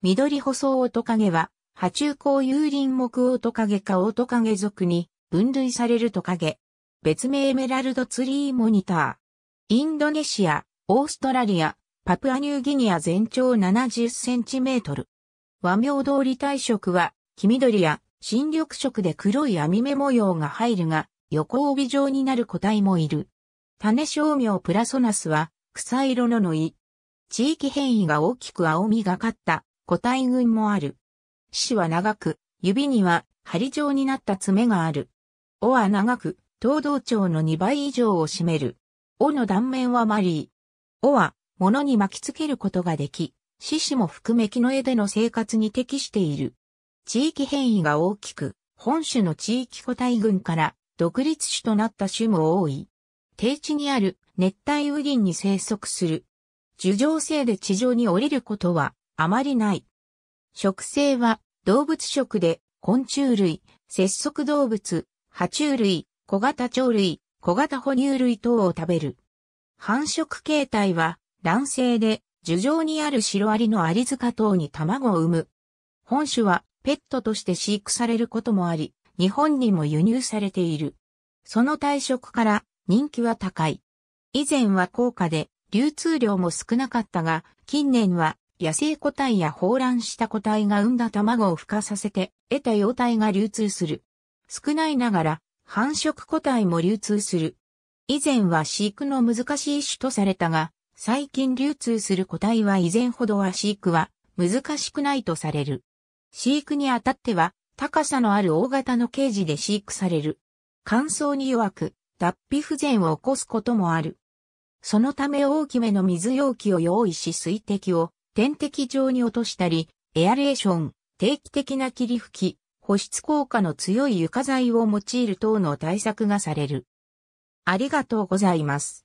緑細オオトカゲは、波中高有林木オオトカゲかオオトカゲ属に分類されるトカゲ。別名エメラルドツリーモニター。インドネシア、オーストラリア、パプアニューギニア全長70センチメートル。和名通り体色は、黄緑や新緑色で黒い網目模様が入るが、横帯状になる個体もいる。種小名プラソナスは、草色ののい。地域変異が大きく青みがかった個体群もある。死は長く、指には針状になった爪がある。尾は長く、東道長の2倍以上を占める。尾の断面はマリー。尾は、物に巻きつけることができ、獅子も含め木の絵での生活に適している。地域変異が大きく、本種の地域個体群から独立種となった種も多い。低地にある熱帯雨林に生息する。樹上性で地上に降りることはあまりない。食性は動物食で昆虫類、節足動物、爬虫類、小型鳥類、小型哺乳類等を食べる。繁殖形態は卵性で樹上にあるシロアリのアリ塚等に卵を産む。本種はペットとして飼育されることもあり、日本にも輸入されている。その体色から人気は高い。以前は高価で流通量も少なかったが、近年は野生個体や放卵した個体が産んだ卵を孵化させて得た幼体が流通する。少ないながら繁殖個体も流通する。以前は飼育の難しい種とされたが、最近流通する個体は以前ほどは飼育は難しくないとされる。飼育にあたっては高さのある大型のケージで飼育される。乾燥に弱く脱皮不全を起こすこともある。そのため大きめの水容器を用意し水滴を点滴状に落としたり、エアレーション、定期的な霧吹き、保湿効果の強い床材を用いる等の対策がされる。ありがとうございます。